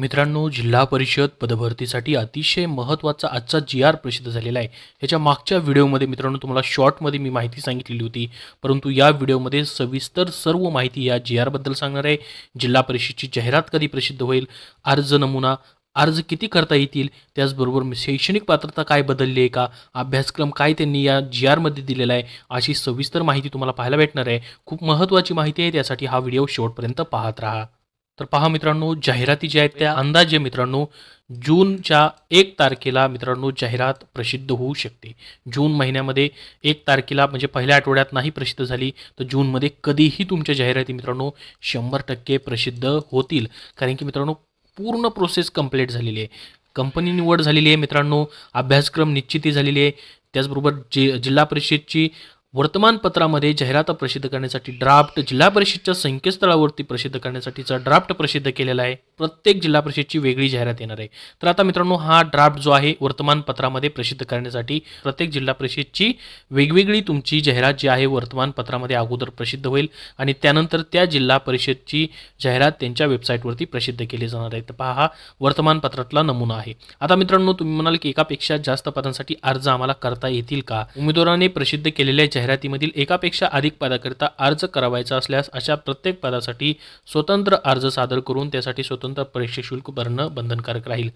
मित्रांनो जिल्हा परिषद पदभरतीसाठी अतिशय महत्त्वाचा आजचा जी आर प्रसिद्ध झालेला आहे ह्याच्या मागच्या व्हिडिओमध्ये मित्रांनो तुम्हाला शॉर्टमध्ये मी माहिती सांगितलेली होती परंतु या व्हिडिओमध्ये सविस्तर सर्व माहिती या जी आरबद्दल सांगणार आहे जिल्हा परिषदची जाहिरात कधी प्रसिद्ध होईल अर्ज नमुना अर्ज किती करता येतील त्याचबरोबर शैक्षणिक पात्रता काय बदलली आहे का अभ्यासक्रम काय त्यांनी या जी आरमध्ये दिलेला आहे अशी सविस्तर माहिती तुम्हाला पाहायला भेटणार आहे खूप महत्त्वाची माहिती आहे त्यासाठी हा व्हिडिओ शेवटपर्यंत पाहत राहा तर पहा मित्रांनो जाहिराती ज्या आहेत त्या अंदाजे मित्रांनो जूनच्या एक तारखेला मित्रांनो जाहिरात प्रसिद्ध होऊ शकते जून महिन्यामध्ये एक तारखेला म्हणजे पहिल्या आठवड्यात नाही प्रसिद्ध झाली तर जूनमध्ये कधीही तुमच्या जाहिराती मित्रांनो शंभर टक्के प्रसिद्ध होतील कारण की मित्रांनो पूर्ण प्रोसेस कम्प्लीट झालेली आहे कंपनी निवड झालेली आहे मित्रांनो अभ्यासक्रम निश्चिती झालेली आहे त्याचबरोबर जे जिल्हा परिषदची वर्तमानपत्रामध्ये जाहिराता प्रसिद्ध करण्यासाठी ड्राफ्ट जिल्हा परिषदच्या संकेतस्थळावरती प्रसिद्ध करण्यासाठीचा ड्राफ्ट प्रसिद्ध केलेला आहे प्रत्येक जिल्हा परिषदची वेगळी जाहिरात येणार आहे तर आता मित्रांनो हा ड्राफ्ट जो आहे वर्तमानपत्रामध्ये प्रसिद्ध करण्यासाठी प्रत्येक जिल्हा परिषदची वेगवेगळी तुमची जाहिरात जी आहे वर्तमानपत्रामध्ये अगोदर प्रसिद्ध होईल आणि त्यानंतर त्या जिल्हा परिषदची जाहिरात त्यांच्या वेबसाईटवरती प्रसिद्ध केली जाणार आहे तर पहा हा वर्तमानपत्रातला नमुना आहे आता मित्रांनो तुम्ही म्हणाल की एकापेक्षा जास्त पदांसाठी अर्ज आम्हाला करता येतील का उमेदवाराने प्रसिद्ध केलेल्या जाहिरातीमधील एकापेक्षा अधिक पदाकरिता अर्ज करावायचा असल्यास अशा प्रत्येक पदासाठी स्वतंत्र अर्ज सादर करून त्यासाठी स्वतंत्र परीक्षा शुल्क भरणं बंधनकारक राहील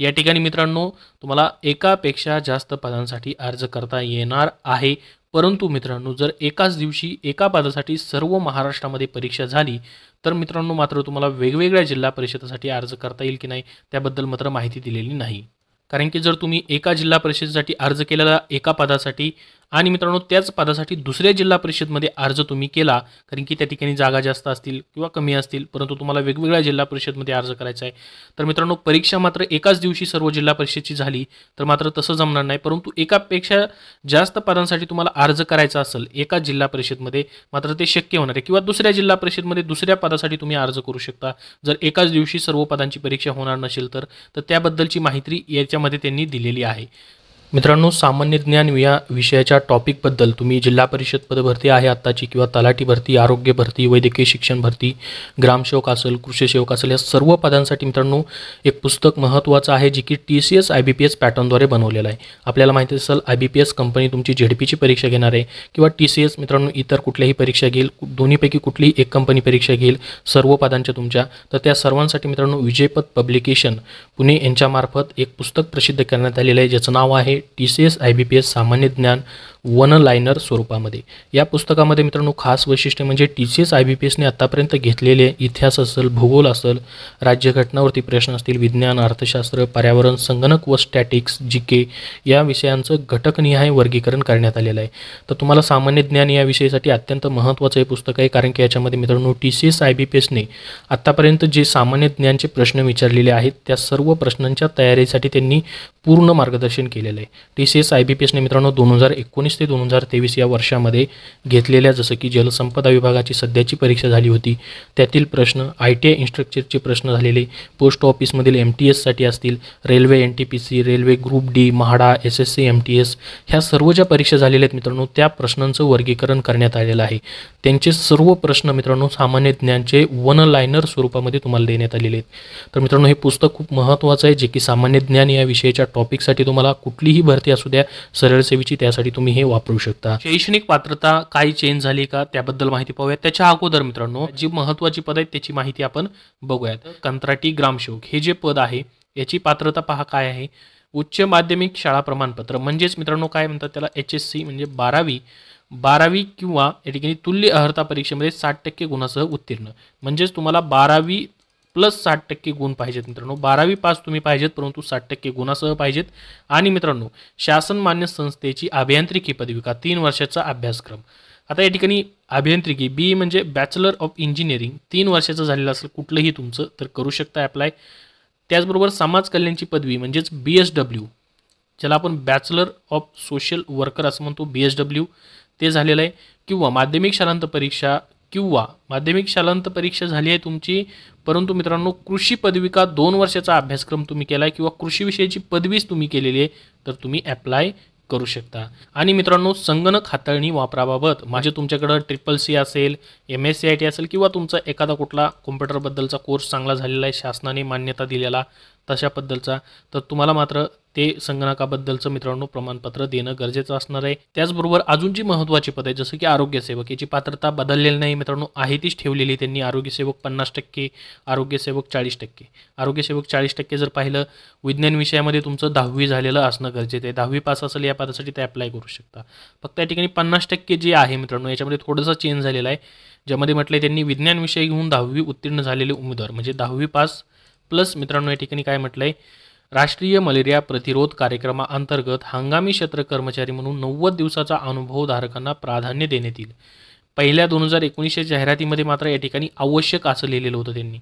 या ठिकाणी मित्रांनो तुम्हाला एकापेक्षा जास्त पदांसाठी अर्ज करता येणार आहे परंतु मित्रांनो जर एकाच दिवशी एका पदासाठी सर्व महाराष्ट्रामध्ये परीक्षा झाली तर मित्रांनो मात्र तुम्हाला वेगवेगळ्या जिल्हा परिषदेसाठी अर्ज करता येईल की नाही त्याबद्दल मात्र माहिती दिलेली नाही कारण की जर तुम्ही एका जिल्हा परिषदेसाठी अर्ज केलेला एका पदासाठी आणि मित्रांनो त्याच पदासाठी दुसऱ्या जिल्हा परिषदमध्ये अर्ज तुम्ही केला कारण की त्या ठिकाणी जागा जास्त असतील किंवा कमी असतील परंतु तुम्हाला वेगवेगळ्या जिल्हा परिषदमध्ये अर्ज करायचा आहे तर मित्रांनो परीक्षा मात्र एकाच दिवशी सर्व जिल्हा परिषदची झाली तर मात्र तसं जमणार नाही परंतु एकापेक्षा जास्त पदांसाठी तुम्हाला अर्ज करायचा असेल एका जिल्हा परिषदमध्ये मात्र ते शक्य होणार आहे किंवा दुसऱ्या जिल्हा परिषदमध्ये दुसऱ्या पदासाठी तुम्ही अर्ज करू शकता जर एकाच दिवशी सर्व पदांची परीक्षा होणार नसेल तर त्याबद्दलची माहिती याच्या मध्ये त्यांनी दिलेली आहे मित्रांनो सामान्य ज्ञान या विषयाच्या टॉपिकबद्दल तुम्ही जिल्हा परिषद पदभरती आहे आत्ताची किंवा तलाठी भरती आरोग्य भरती वैद्यकीय शिक्षण भरती ग्रामसेवक असेल कृषीसेवक असेल या सर्व पदांसाठी मित्रांनो एक पुस्तक महत्त्वाचं आहे जे की T C S I B P S पॅटर्नद्वारे बनवलेलं आहे आपल्याला माहिती असेल I B P S company तुमची झेडपीची परीक्षा घेणार आहे किंवा टी सी एस मित्रांनो इतर कुठल्याही परीक्षा घेईल दोन्हीपैकी कुठलीही एक कंपनी परीक्षा घेईल सर्व पदांच्या तुमच्या तर त्या सर्वांसाठी मित्रांनो विजयपद पब्लिकेशन पुणे यांच्यामार्फत एक पुस्तक प्रसिद्ध करण्यात आलेलं आहे ज्याचं नाव आहे T C S I B P S सामान्य ज्ञान वन लायनर स्वरूपामध्ये या पुस्तकामध्ये मित्रांनो खास वैशिष्ट्य म्हणजे T C S I B P एसने आतापर्यंत घेतलेले इतिहास असेल भूगोल असेल राज्यघटनावरती प्रश्न असतील विज्ञान अर्थशास्त्र पर्यावरण संगणक व स्टॅटिक्स जी के या विषयांचं घटकनिहाय वर्गीकरण करण्यात आलेलं आहे तर तुम्हाला सामान्य ज्ञान या विषयासाठी अत्यंत महत्त्वाचं हे पुस्तक आहे कारण की याच्यामध्ये मित्रांनो T C S I B P एसने आत्तापर्यंत जे सामान्य ज्ञानचे प्रश्न विचारलेले आहेत त्या सर्व प्रश्नांच्या तयारीसाठी त्यांनी पूर्ण मार्गदर्शन केलेलं आहे T C S I B P एसने मित्रांनो दोन हजार एकोणीस ते दोन हजार तेवीस या वर्षामध्ये घेतलेल्या जसं की जलसंपदा विभागाची सध्याची परीक्षा झाली होती त्यातील प्रश्न आय टी आय इन्स्ट्रक्चरचे प्रश्न झालेले पोस्ट ऑफिसमधील एम टी एससाठी असतील railway N T P C railway group D MHADA S S C M T S ह्या सर्व ज्या परीक्षा झालेल्या आहेत मित्रांनो त्या प्रश्नांचं वर्गीकरण करण्यात आलेलं आहे त्यांचे सर्व प्रश्न मित्रांनो सामान्य ज्ञानचे वन लायनर स्वरूपामध्ये तुम्हाला देण्यात आलेले आहेत तर मित्रांनो हे पुस्तक खूप महत्त्वाचं आहे जे की सामान्य ज्ञान या विषयाच्या टॉपिकसाठी तुम्हाला कुठलीही भरती असू द्या सरळ सेवेची त्यासाठी तुम्ही हे वापरू शकता शैक्षणिक पात्रता काय चेंज झाली का त्याबद्दल माहिती पाहूया त्याच्या अगोदर मित्रांनो जी महत्त्वाची पद आहेत त्याची माहिती आपण बघूयात कंत्राटी ग्रामसेवक हे जे पद आहे याची पात्रता पहा काय आहे उच्च माध्यमिक शाळा प्रमाणपत्र म्हणजेच मित्रांनो काय म्हणतात त्याला एच एस सी म्हणजे बारावी बारावी किंवा या ठिकाणी तुल्य अर्हता परीक्षेमध्ये साठ टक्के गुणासह उत्तीर्ण म्हणजेच तुम्हाला बारावी प्लस साठ टक्के गुण पाहिजेत मित्रांनो बारावी पास तुम्ही पाहिजेत परंतु साठ टक्के गुणासह पाहिजेत आणि मित्रांनो शासन मान्य संस्थेची अभियांत्रिकी पदवी का तीन वर्षाचा अभ्यासक्रम आता या ठिकाणी अभियांत्रिकी बी म्हणजे बॅचलर ऑफ इंजिनिअरिंग तीन वर्षाचं झालेलं असेल कुठलंही तुमचं तर करू शकता अप्लाय त्याचबरोबर समाज कल्याणची पदवी म्हणजेच बी एस डब्ल्यू ज्याला आपण बॅचलर ऑफ सोशल वर्कर असं म्हणतो बी एस डब्ल्यू ते झालेलं आहे किंवा माध्यमिक शालांत परीक्षा किंवा माध्यमिक शालांत परीक्षा झाली आहे तुमची परंतु मित्रांनो कृषी पदविका दोन वर्षाचा अभ्यासक्रम तुम्ही केला आहे किंवा कृषीविषयीची पदवीच तुम्ही केलेली आहे तर तुम्ही ॲप्लाय करू शकता आणि मित्रांनो संगणक हाताळणी वापराबाबत माझे तुमच्याकडं ट्रिपल सी असेल M S C I T असेल किंवा तुमचा एखादा कुठला कॉम्प्युटरबद्दलचा कोर्स चांगला झालेला आहे शासनाने मान्यता दिलेला तशाबद्दलचा तर तुम्हाला मात्र ते संगणकाबद्दलचं मित्रांनो प्रमाणपत्र देणं गरजेचं असणार आहे त्याचबरोबर अजून जी महत्त्वाची पद आहे जसं की आरोग्यसेवक याची पात्रता बदललेली नाही मित्रांनो आहे तीच ठेवलेली त्यांनी आरोग्यसेवक पन्नास टक्के आरोग्यसेवक चाळीस टक्के आरोग्यसेवक चाळीस टक्के जर पाहिलं विज्ञान विषयामध्ये तुमचं दहावी झालेलं असणं गरजेचं आहे दहावी पास असेल या पदासाठी ते अप्लाय करू शकता फक्त या ठिकाणी पन्नास टक्के जे आहे मित्रांनो याच्यामध्ये थोडंसं चेंज झालेला आहे ज्यामध्ये म्हटलं त्यांनी विज्ञान विषय घेऊन दहावी उत्तीर्ण झालेले उमेदवार म्हणजे दहावी पास प्लस मित्रांनो या ठिकाणी काय म्हटलं आहे राष्ट्रीय मलेरिया प्रतिरोध कार्यक्रमाअंतर्गत हंगामी क्षेत्र कर्मचारी म्हणून नव्वद दिवसाचा अनुभव धारकांना प्राधान्य देण्यात येईल पहिल्या दोन हजार एकोणीसच्या जाहिरातीमध्ये मात्र या ठिकाणी आवश्यक असं लिहिलेलं होतं त्यांनी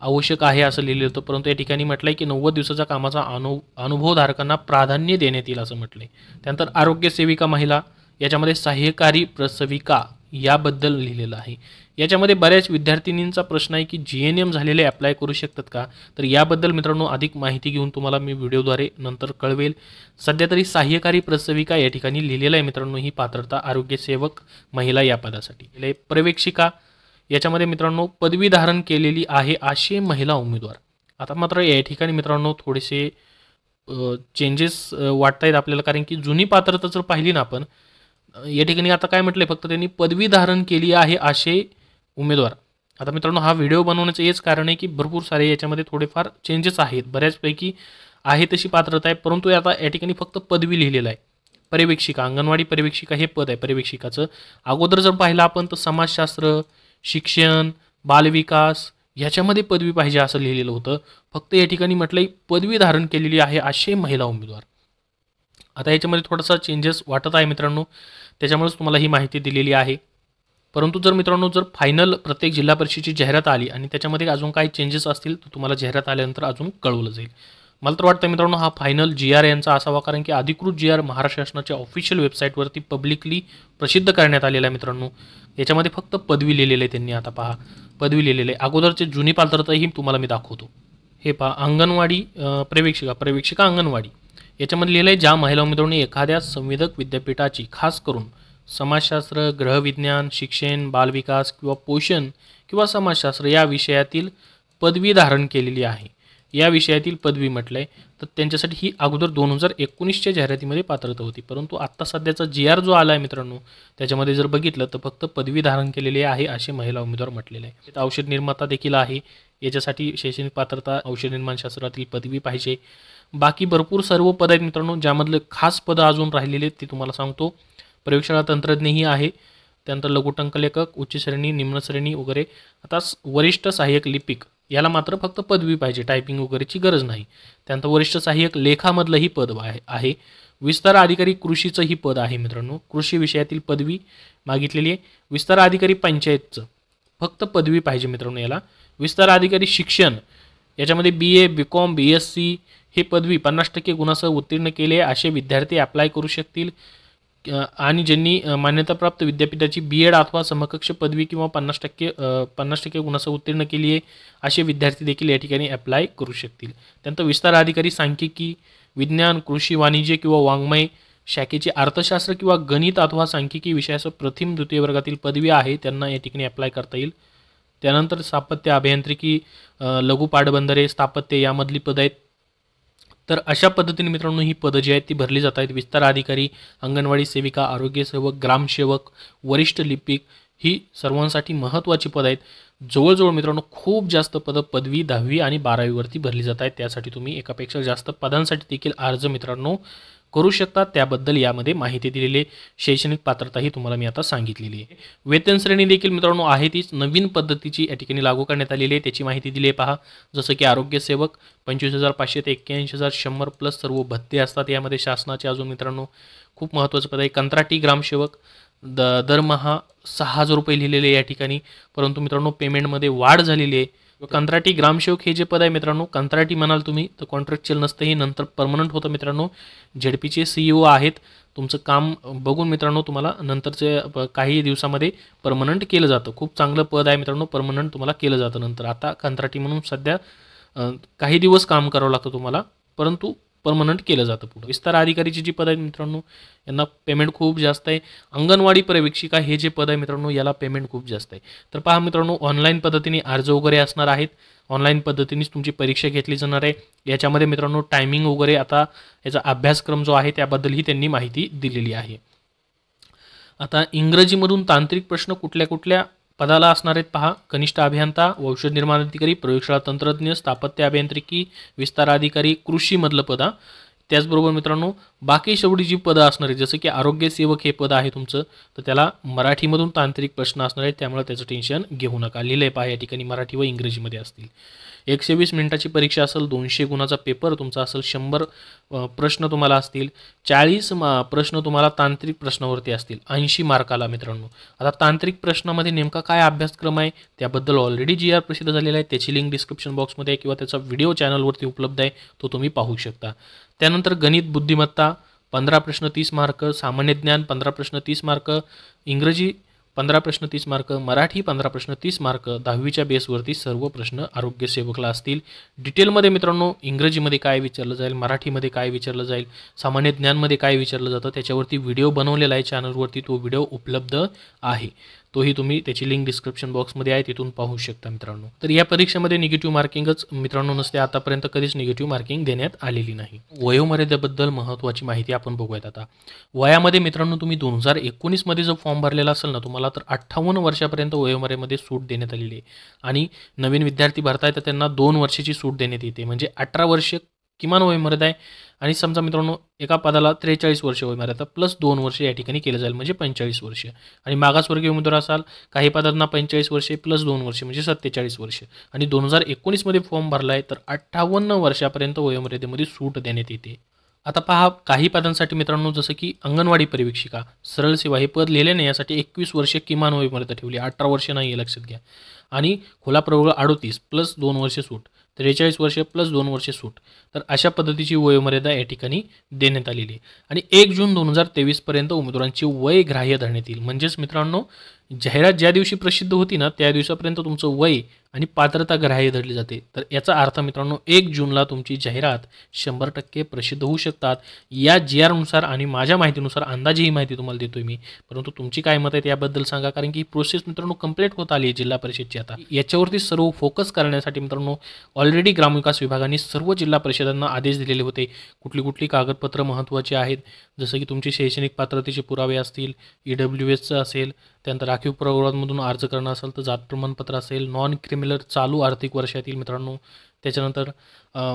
आवश्यक आहे असं लिहिलेलं होतं परंतु या ठिकाणी म्हटलं आहे की नव्वद दिवसाचा कामाचा अनु अनुभवधारकांना प्राधान्य देण्यात येईल असं म्हटलं आहे त्यानंतर आरोग्य सेविका महिला याच्यामध्ये सहाय्यकारी प्रसविका याबद्दल लिहिलेलं आहे याच्यामध्ये बऱ्याच विद्यार्थिनींचा प्रश्न आहे की जी एन एम झालेले अप्लाय करू शकतात का तर याबद्दल मित्रांनो अधिक माहिती घेऊन तुम्हाला मी व्हिडिओद्वारे नंतर कळवेल सध्या तरी सहाय्यकारी प्रसविका या ठिकाणी लिहिलेलं आहे मित्रांनो ही पात्रता आरोग्यसेवक महिला या पदासाठी प्रवेक्षिका याच्यामध्ये मित्रांनो पदवी धारण केलेली आहे असे महिला उमेदवार आता मात्र या ठिकाणी मित्रांनो थोडेसे चेंजेस वाटत आहेत आपल्याला कारण की जुनी पात्रता जर पाहिली ना आपण या ठिकाणी आता काय म्हटलं फक्त त्यांनी पदवी धारण केली आहे असे उमेदवार आता मित्रांनो हा व्हिडिओ बनवण्याचं हेच कारण आहे की भरपूर सारे याच्यामध्ये थोडेफार चेंजेस आहेत बऱ्याचपैकी आहे तशी पात्रता आहे परंतु आता या ठिकाणी फक्त पदवी लिहिलेलं आहे पर्यवेक्षिका अंगणवाडी पर्यवेक्षिका हे पद आहे पर्यवेक्षिकाचं अगोदर जर पाहिलं आपण तर समाजशास्त्र शिक्षण बालविकास ह्याच्यामध्ये पदवी पाहिजे असं लिहिलेलं होतं फक्त या ठिकाणी म्हटलं पदवी धारण केलेली आहे असे महिला उमेदवार आता याच्यामध्ये थोडासा चेंजेस वाटत आहे मित्रांनो त्याच्यामुळेच तुम्हाला ही माहिती दिलेली आहे परंतु जर मित्रांनो जर फायनल प्रत्येक जिल्हा परिषदेची जाहिरात आली आणि त्याच्यामध्ये अजून काही चेंजेस असतील तर तुम्हाला जाहिरात आल्यानंतर अजून कळवलं जाईल मला तर वाटतं मित्रांनो हा फायनल जी आर यांचा असावा कारण की अधिकृत जी आर महाराष्ट्र शासनाच्या ऑफिशियल वेबसाईटवरती पब्लिकली प्रसिद्ध करण्यात आलेला आहे मित्रांनो याच्यामध्ये फक्त पदवी लिहिलेले आहे त्यांनी आता पहा पदवी लिहिलेले अगोदरचे जुनी पात्रताही तुम्हाला मी दाखवतो हे पहा अंगणवाडी प्रवेक्षिका प्रवेक्षिका अंगणवाडी याच्यामध्ये लिहिलं आहे ज्या महिला उमेदवारांनी एखाद्या संवेदक विद्यापीठाची खास करून समाजशास्त्र ग्रहविज्ञान शिक्षण बालविकास किंवा पोषण किंवा समाजशास्त्र या विषयातील पदवी धारण केलेली आहे या विषयातील पदवी म्हटलं आहे तर त्यांच्यासाठी ही अगोदर दोन हजार एकोणीसच्या जाहिरातीमध्ये पात्रता होती परंतु आत्ता सध्याचा जी आर जो आला आहे मित्रांनो त्याच्यामध्ये जर बघितलं तर फक्त पदवी धारण केलेली आहे असे महिला उमेदवार म्हटलेले आहे औषध निर्माता देखील आहे याच्यासाठी शैक्षणिक पात्रता औषध शास्त्रातील पदवी पाहिजे बाकी भरपूर सर्व पद आहेत मित्रांनो ज्यामधले खास पदं अजून राहिलेले आहेत ते तुम्हाला सांगतो प्रयोगशाळा तंत्रज्ञही आहे त्यानंतर लघुटंक लेखक उच्च श्रेणी निम्न श्रेणी वगैरे आता वरिष्ठ सहाय्यक लिपिक याला मात्र फक्त पदवी पाहिजे टायपिंग वगैरेची गरज नाही त्यानंतर वरिष्ठ सहाय्यक लेखामधलंही पद आहे विस्तार अधिकारी कृषीचंही पद आहे मित्रांनो कृषी विषयातील पदवी मागितलेली आहे विस्तार अधिकारी पंचायतचं फक्त पदवी पाहिजे मित्रांनो याला विस्तार अधिकारी शिक्षण याच्यामध्ये B A B com B S C हे पदवी पन्नास टक्के गुणासह उत्तीर्ण केले असे विद्यार्थी अप्लाय करू शकतील आणि ज्यांनी मान्यताप्राप्त विद्यापीठाची बी एड अथवा समकक्ष पदवी किंवा पन्नास टक्के पन्नास टक्के गुणासह उत्तीर्ण केली आहे असे विद्यार्थी देखील या ठिकाणी अप्लाय करू शकतील त्यानंतर विस्तार अधिकारी सांख्यिकी विज्ञान कृषी वाणिज्य किंवा वाङ्मय शाखेचे अर्थशास्त्र किंवा गणित अथवा सांख्यिकी विषयासह प्रथम द्वितीय वर्गातील पदवी आहे त्यांना या ठिकाणी अप्लाय करता येईल त्यानंतर स्थापत्य अभियांत्रिकी लघु पाटबंधरे स्थापत्य यामधली पदं आहेत तर अशा पद्धतीने मित्रांनो ही पदं जी आहेत ती भरली जात आहेत विस्तार अधिकारी अंगणवाडी सेविका आरोग्यसेवक ग्रामसेवक वरिष्ठ लिपिक ही सर्वांसाठी महत्त्वाची पदं आहेत जवळजवळ मित्रांनो खूप जास्त पदं पदवी दहावी आणि बारावीवरती भरली जात आहेत त्यासाठी तुम्ही एकापेक्षा जास्त पदांसाठी देखील अर्ज मित्रांनो करू शकतात त्याबद्दल यामध्ये माहिती दिलेली शैक्षणिक पात्रताही तुम्हाला मी आता सांगितलेली आहे वेतन श्रेणी देखील मित्रांनो आहे तीच नवीन पद्धतीची या ठिकाणी लागू करण्यात आलेली आहे त्याची माहिती दिली आहे पहा जसं की आरोग्यसेवक पंचवीस हजार पाचशे ते एक्क्याऐंशी हजार शंभर प्लस सर्व भत्ते असतात यामध्ये शासनाचे अजून मित्रांनो खूप महत्त्वाचं पद आहे कंत्राटी ग्रामसेवक द दरमहा सहा हजार रुपये लिहिलेले या ठिकाणी परंतु मित्रांनो पेमेंटमध्ये वाढ झालेली आहे कंत्राटी ग्रामसेवक हे जे पद आहे मित्रांनो कंत्राटी म्हणाल तुम्ही तर कॉन्ट्रॅक्च्युअल नसतं हे नंतर परमनंट होतं मित्रांनो झेडपीचे सीईओ e आहेत तुमचं काम बघून मित्रांनो तुम्हाला नंतरचे काही दिवसामध्ये परमनंट केलं जातं खूप चांगलं पद आहे मित्रांनो परमनंट तुम्हाला केलं जातं नंतर आता कंत्राटी म्हणून सध्या काही दिवस काम करावं लागतं तुम्हाला परंतु परमनंट केलं जातं पुढं विस्तार अधिकारीची जी पद आहेत मित्रांनो यांना पेमेंट खूप जास्त आहे अंगणवाडी पर्यवेक्षिका हे जे पद आहे मित्रांनो याला पेमेंट खूप जास्त आहे तर पहा मित्रांनो ऑनलाईन पद्धतीने अर्ज वगैरे असणार आहेत ऑनलाईन पद्धतीनेच तुमची परीक्षा घेतली जाणार आहे याच्यामध्ये मित्रांनो टायमिंग वगैरे आता याचा अभ्यासक्रम जो आहे त्याबद्दलही त्यांनी माहिती दिलेली आहे आता इंग्रजीमधून तांत्रिक प्रश्न कुठल्या कुठल्या पदाला असणार आहेत पहा कनिष्ठ अभियंता औषध निर्माण अधिकारी प्रयोगशाळा तंत्रज्ञ स्थापत्य अभियांत्रिकी विस्तार अधिकारी कृषीमधलं पदा त्याचबरोबर मित्रांनो बाकी शेवटी जी पदं असणार आहेत जसं की आरोग्यसेवक हे पद आहे तुमचं तर त्याला मराठीमधून तांत्रिक प्रश्न असणार आहेत त्यामुळे त्याचं टेन्शन घेऊ नका लिहिलं आहे पहा या ठिकाणी मराठी व इंग्रजीमध्ये असतील एकशे वीस मिनिटाची परीक्षा असेल दोनशे गुणाचा पेपर तुमचा असेल शंभर प्रश्न तुम्हाला असतील चाळीस प्रश्न तुम्हाला तांत्रिक प्रश्नावरती असतील ऐंशी मार्काला मित्रांनो आता तांत्रिक प्रश्नामध्ये नेमका काय अभ्यासक्रम आहे त्याबद्दल ऑलरेडी जी आर प्रसिद्ध झालेला आहे त्याची लिंक डिस्क्रिप्शन बॉक्समध्ये आहे किंवा त्याचा व्हिडिओ चॅनलवरती उपलब्ध आहे तो तुम्ही पाहू शकता त्यानंतर गणित बुद्धिमत्ता पंधरा प्रश्न तीस मार्क सामान्य ज्ञान पंधरा प्रश्न तीस मार्क इंग्रजी पंधरा प्रश्न तीस मार्क मराठी पंधरा प्रश्न तीस मार्क दहावीच्या बेसवरती सर्व प्रश्न आरोग्यसेवकला असतील डिटेलमध्ये मित्रांनो इंग्रजीमध्ये काय विचारलं जाईल मराठीमध्ये काय विचारलं जाईल सामान्य ज्ञानमध्ये काय विचारलं जातं त्याच्यावरती व्हिडिओ बनवलेला आहे चॅनलवरती तो व्हिडिओ उपलब्ध आहे तोही तुम्ही त्याची लिंक डिस्क्रिप्शन बॉक्समध्ये आहे तिथून पाहू शकता मित्रांनो तर या परीक्षेमध्ये निगेटिव्ह मार्किंगच मित्रांनो नसते आतापर्यंत कधीच निगेटिव्ह मार्किंग देण्यात आलेली नाही वयोमर्यादेबद्दल महत्वाची माहिती आपण बघूयात आता वयामध्ये मित्रांनो तुम्ही दोन हजार एकोणीसमध्ये जो फॉर्म भरलेला असेल ना तुम्हाला तर अठ्ठावन्न वर्षापर्यंत वयोमर्यादेमध्ये सूट देण्यात आलेली आहे आणि नवीन विद्यार्थी भरताय तर त्यांना दोन वर्षाची सूट देण्यात येते म्हणजे अठरा वर्ष किमान वयोमर्यादा आहे आणि समजा मित्रांनो एका पदाला त्रेचाळीस वर्ष होणार आता प्लस दोन वर्ष या ठिकाणी केलं जाईल म्हणजे पंचेचाळीस वर्ष आणि मागासवर्गीय उमेदवार असाल काही पदांना पंचेचाळीस वर्षे प्लस दोन वर्षे म्हणजे सत्तेचाळीस वर्ष आणि दोन हजार एकोणीसमध्ये फॉर्म भरला आहे तर अठ्ठावन्न वर्षापर्यंत वयोमर्यादेमध्ये सूट देण्यात येते आता पहा काही पदांसाठी मित्रांनो जसं की अंगणवाडी परिवेक्षिका सरळ सेवा हे पद लिहिले नाही यासाठी एकवीस वर्षे किमान वयोमर्यादा ठेवली अठरा वर्षे नाही लक्षात घ्या आणि खोला प्रवर्ग अडोतीस प्लस दोन वर्षे सूट त्रेचाळीस वर्षे प्लस दोन वर्षे सूट तर अशा पद्धतीची वयोमर्यादा या ठिकाणी देण्यात आलेली आहे आणि एक जून दोन हजार तेवीसपर्यंत उमेदवारांची वय ग्राह्य धरण्यात येईल म्हणजेच मित्रांनो जाहिरात ज्या दिवशी प्रसिद्ध होती ना त्या दिवसापर्यंत तुमचं वय आणि पात्रता ग्राह्य धरली जाते तर याचा अर्थ मित्रांनो एक जूनला तुमची जाहिरात शंभर टक्के प्रसिद्ध होऊ शकतात या जी आरनुसार आणि माझ्या माहितीनुसार अंदाजे ही माहिती तुम्हाला देतोय मी परंतु तुमची काय मत आहेत याबद्दल सांगा कारण की ही प्रोसेस मित्रांनो कंप्लीट होत आली आहे जिल्हा परिषदची आता याच्यावरती सर्व फोकस करण्यासाठी मित्रांनो ऑलरेडी ग्रामविकास विभागाने सर्व जिल्हा परिषदांना आदेश दिलेले होते कुठली कुठली कागदपत्रं महत्त्वाची आहेत जसं की तुमची शैक्षणिक पात्रतेचे पुरावे असतील ई डब्ल्यू एसचं असेल त्यानंतर राखीव प्रवर्गांमधून अर्ज करणं असेल तर जात प्रमाणपत्र असेल नॉन क्रिमिनल चालू आर्थिक वर्षातील मित्रांनो त्याच्यानंतर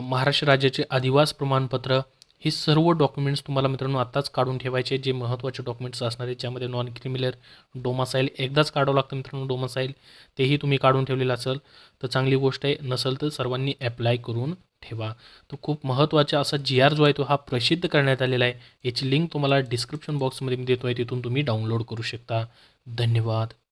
महाराष्ट्र राज्याचे अधिवास प्रमाणपत्र हे सर्व डॉक्युमेंट्स तुम्हाला मित्रांनो आत्ताच काढून ठेवायचे जे महत्त्वाचे डॉक्युमेंट्स असणार आहेत ज्यामध्ये नॉन क्रिमिलर डोमासाईल एकदाच काढावं लागतं मित्रांनो डोमासाईल तेही तुम्ही काढून ठेवलेलं असेल तर चांगली गोष्ट आहे नसेल तर सर्वांनी ॲप्लाय करून ठेवा तो खूप महत्त्वाचा असा जी आर जो आहे तो हा प्रसिद्ध करण्यात आलेला आहे याची लिंक तुम्हाला डिस्क्रिप्शन बॉक्समध्ये मी देतो आहे तिथून तुम्ही डाउनलोड करू शकता धन्यवाद